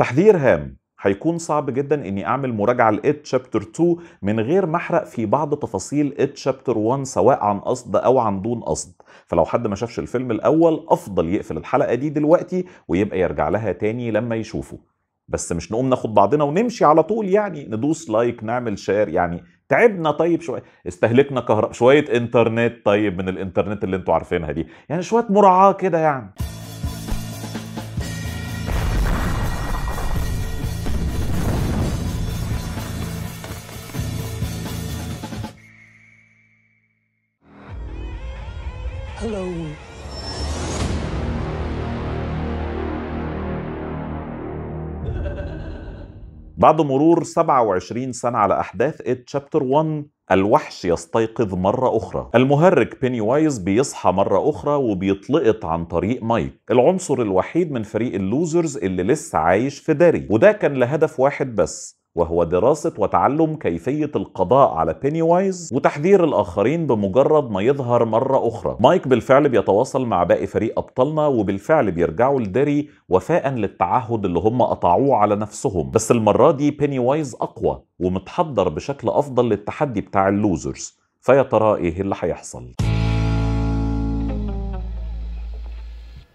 تحذير هام هيكون صعب جدا اني اعمل مراجعه ل شابتر 2 من غير ما احرق في بعض تفاصيل إت شابتر 1 سواء عن قصد او عن دون قصد فلو حد ما شافش الفيلم الاول افضل يقفل الحلقه دي دلوقتي ويبقى يرجع لها تاني لما يشوفه بس مش نقوم ناخد بعضنا ونمشي على طول يعني ندوس لايك نعمل شير يعني تعبنا طيب شويه استهلكنا كهرباء شويه انترنت طيب من الانترنت اللي انتوا عارفينها دي يعني شويه مراعاه كده يعني بعد مرور 27 سنة على أحداث إت شابتر 1 الوحش يستيقظ مرة أخرى المهرج بيني وايز بيصحى مرة أخرى وبيطلقت عن طريق مايك العنصر الوحيد من فريق اللوزرز اللي لسه عايش في داري وده كان لهدف واحد بس وهو دراسة وتعلم كيفية القضاء على بيني وايز وتحذير الآخرين بمجرد ما يظهر مرة أخرى مايك بالفعل بيتواصل مع باقي فريق أبطالنا وبالفعل بيرجعوا لداري وفاء للتعهد اللي هم قطعوه على نفسهم بس المرة دي بيني وايز أقوى ومتحضر بشكل أفضل للتحدي بتاع اللوزرز فيا ترى إيه اللي هيحصل؟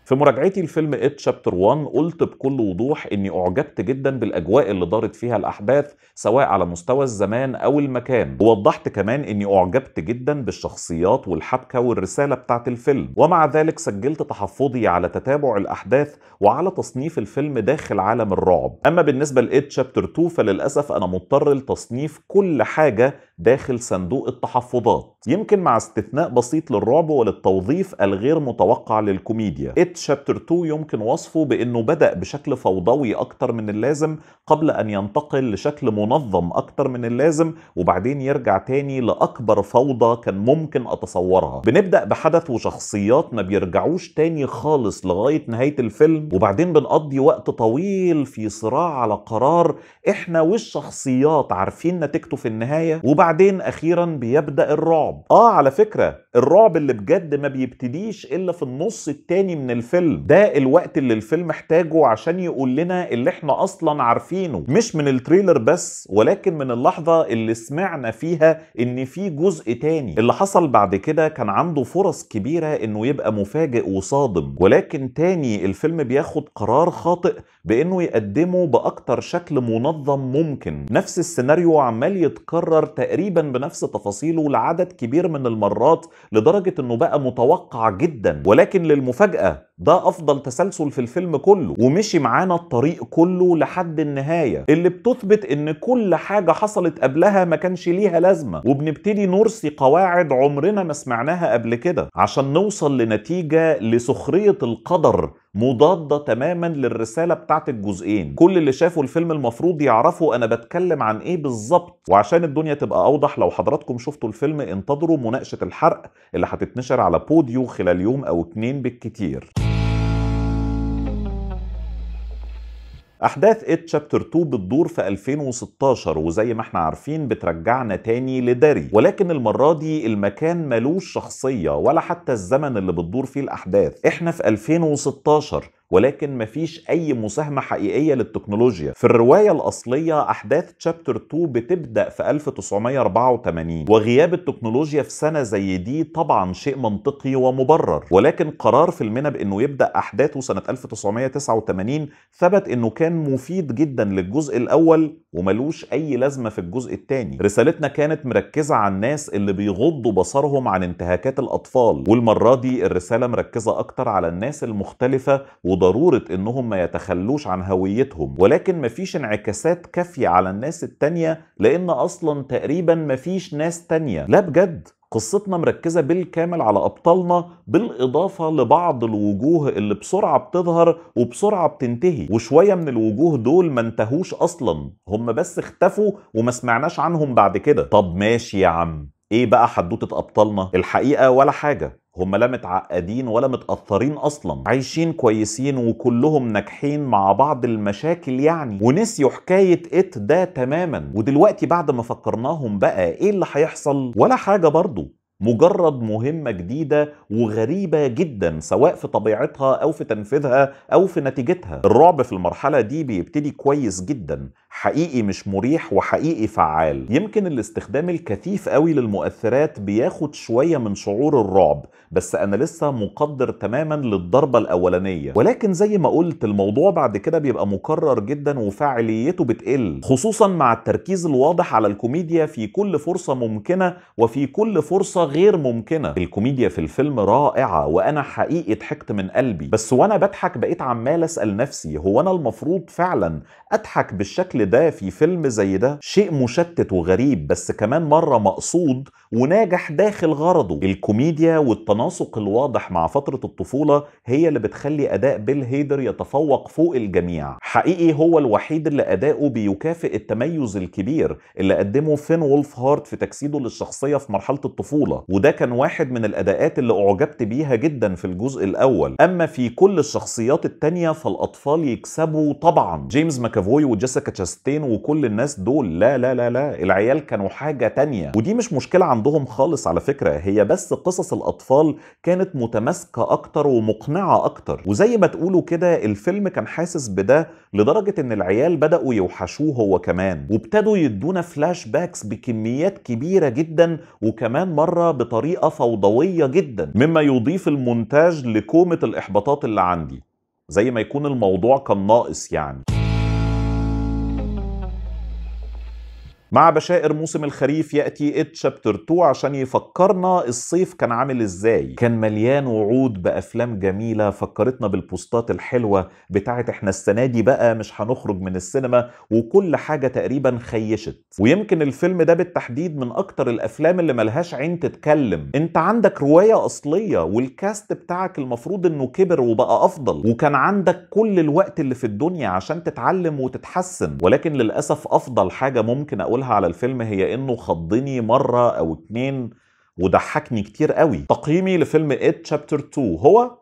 في مراجعتي لفيلم ات شابتر 1 قلت بكل وضوح اني اعجبت جدا بالاجواء اللي دارت فيها الاحداث سواء على مستوى الزمان او المكان ووضحت كمان اني اعجبت جدا بالشخصيات والحبكه والرساله بتاعه الفيلم ومع ذلك سجلت تحفظي على تتابع الاحداث وعلى تصنيف الفيلم داخل عالم الرعب اما بالنسبه لات شابتر 2 فللاسف انا مضطر لتصنيف كل حاجه داخل صندوق التحفظات يمكن مع استثناء بسيط للرعب وللتوظيف الغير متوقع للكوميديا ات شابتر 2 يمكن وصفه بانه بدا بشكل فوضوي اكتر من اللازم قبل ان ينتقل لشكل منظم اكتر من اللازم وبعدين يرجع تاني لاكبر فوضى كان ممكن اتصورها بنبدا بحدث وشخصيات ما بيرجعوش تاني خالص لغايه نهايه الفيلم وبعدين بنقضي وقت طويل في صراع على قرار احنا والشخصيات عارفين نتيجته في النهايه وبعد وبعدين اخيرا بيبدا الرعب اه على فكره الرعب اللي بجد ما بيبتديش الا في النص التاني من الفيلم ده الوقت اللي الفيلم محتاجه عشان يقول لنا اللي احنا اصلا عارفينه مش من التريلر بس ولكن من اللحظه اللي سمعنا فيها ان في جزء تاني اللي حصل بعد كده كان عنده فرص كبيره انه يبقى مفاجئ وصادم ولكن تاني الفيلم بياخد قرار خاطئ بانه يقدمه باكتر شكل منظم ممكن نفس السيناريو عمال يتكرر تقريبا بنفس تفاصيله لعدد كبير من المرات لدرجه انه بقى متوقع جدا ولكن للمفاجاه ده افضل تسلسل في الفيلم كله ومشي معانا الطريق كله لحد النهايه اللي بتثبت ان كل حاجه حصلت قبلها ما كانش ليها لازمه وبنبتدي نرسي قواعد عمرنا ما سمعناها قبل كده عشان نوصل لنتيجه لسخريه القدر مضادة تماما للرسالة بتاعت الجزئين كل اللي شافوا الفيلم المفروض يعرفوا أنا بتكلم عن إيه بالظبط وعشان الدنيا تبقى أوضح لو حضراتكم شفتوا الفيلم انتظروا مناقشة الحرق اللي هتتنشر على بوديو خلال يوم أو اتنين بالكتير أحداث إت شابتر 2 بتدور في 2016 وزي ما احنا عارفين بترجعنا تاني لداري ولكن المرة دي المكان ملوش شخصية ولا حتى الزمن اللي بتدور فيه الأحداث احنا في 2016 ولكن مفيش أي مساهمة حقيقية للتكنولوجيا في الرواية الأصلية أحداث تشابتر 2 بتبدأ في 1984 وغياب التكنولوجيا في سنة زي دي طبعا شيء منطقي ومبرر ولكن قرار فيلمنا بأنه يبدأ أحداثه سنة 1989 ثبت أنه كان مفيد جدا للجزء الأول وملوش أي لازمة في الجزء الثاني رسالتنا كانت مركزة على الناس اللي بيغضوا بصرهم عن انتهاكات الأطفال والمرة دي الرسالة مركزة أكتر على الناس المختلفة و وضروره انهم ما يتخلوش عن هويتهم ولكن مفيش انعكاسات كافيه على الناس التانيه لان اصلا تقريبا مفيش ناس تانيه لا بجد قصتنا مركزه بالكامل على ابطالنا بالاضافه لبعض الوجوه اللي بسرعه بتظهر وبسرعه بتنتهي وشويه من الوجوه دول ما انتهوش اصلا هم بس اختفوا وما سمعناش عنهم بعد كده طب ماشي يا عم ايه بقى حدوته ابطالنا الحقيقه ولا حاجه هم لا متعقدين ولا متأثرين أصلا عايشين كويسين وكلهم ناجحين مع بعض المشاكل يعني ونسيوا حكاية إت ده تماما ودلوقتي بعد ما فكرناهم بقى إيه اللي هيحصل ولا حاجة برضه مجرد مهمة جديدة وغريبة جدا سواء في طبيعتها أو في تنفيذها أو في نتيجتها الرعب في المرحلة دي بيبتدي كويس جدا حقيقي مش مريح وحقيقي فعال يمكن الاستخدام الكثيف قوي للمؤثرات بياخد شوية من شعور الرعب بس انا لسه مقدر تماما للضربة الاولانية ولكن زي ما قلت الموضوع بعد كده بيبقى مكرر جدا وفاعليته بتقل خصوصا مع التركيز الواضح على الكوميديا في كل فرصة ممكنة وفي كل فرصة غير ممكنة الكوميديا في الفيلم رائعة وانا حقيقي ضحكت من قلبي بس وانا بضحك بقيت عمال اسأل نفسي هو انا المفروض فعلا اضحك بالشكل ده في فيلم زي ده شيء مشتت وغريب بس كمان مرة مقصود وناجح داخل غرضه الكوميديا والتناسق الواضح مع فترة الطفولة هي اللي بتخلي أداء بيل هيدر يتفوق فوق الجميع حقيقي هو الوحيد اللي أداؤه بيكافئ التميز الكبير اللي قدمه فين وولف هارت في تجسيده للشخصية في مرحلة الطفولة وده كان واحد من الأداءات اللي أعجبت بيها جدا في الجزء الأول أما في كل الشخصيات التانية فالأطفال يكسبوا طبعا جيمس ماكافوي وجيسيكا تشاستين الستين وكل الناس دول لا لا لا لا العيال كانوا حاجة تانية ودي مش مشكلة عندهم خالص على فكرة هي بس قصص الأطفال كانت متماسكة أكتر ومقنعة أكتر وزي ما تقولوا كده الفيلم كان حاسس بده لدرجة إن العيال بدأوا يوحشوه هو كمان وابتدوا يدونا فلاش باكس بكميات كبيرة جدا وكمان مرة بطريقة فوضوية جدا مما يضيف المونتاج لكومة الإحباطات اللي عندي زي ما يكون الموضوع كان ناقص يعني مع بشائر موسم الخريف ياتي ات شابتر 2 عشان يفكرنا الصيف كان عامل ازاي كان مليان وعود بافلام جميله فكرتنا بالبوستات الحلوه بتاعه احنا السنه دي بقى مش هنخرج من السينما وكل حاجه تقريبا خيشت ويمكن الفيلم ده بالتحديد من اكتر الافلام اللي ملهاش عين تتكلم انت عندك روايه اصليه والكاست بتاعك المفروض انه كبر وبقى افضل وكان عندك كل الوقت اللي في الدنيا عشان تتعلم وتتحسن ولكن للاسف افضل حاجه ممكن اقولها تقولها على الفيلم هي انه خضني مره او اتنين وضحكني كتير قوي تقييمي لفيلم ات شابتر 2 هو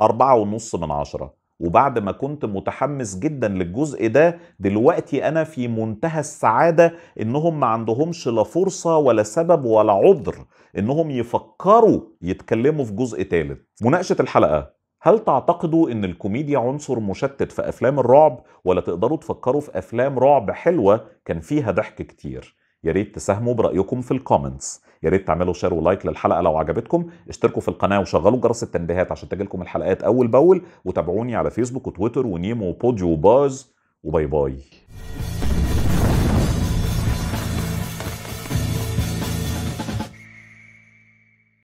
أربعة ونص من عشرة وبعد ما كنت متحمس جدا للجزء ده دلوقتي أنا في منتهى السعادة إنهم ما عندهمش لا فرصة ولا سبب ولا عذر إنهم يفكروا يتكلموا في جزء تالت مناقشة الحلقة هل تعتقدوا ان الكوميديا عنصر مشتت في افلام الرعب ولا تقدروا تفكروا في افلام رعب حلوه كان فيها ضحك كتير يا ريت تساهموا برايكم في الكومنتس يا ريت تعملوا شير ولايك للحلقه لو عجبتكم اشتركوا في القناه وشغلوا جرس التنبيهات عشان تجيلكم الحلقات اول باول وتابعوني على فيسبوك وتويتر ونيمو وبوديو وباز وباي باي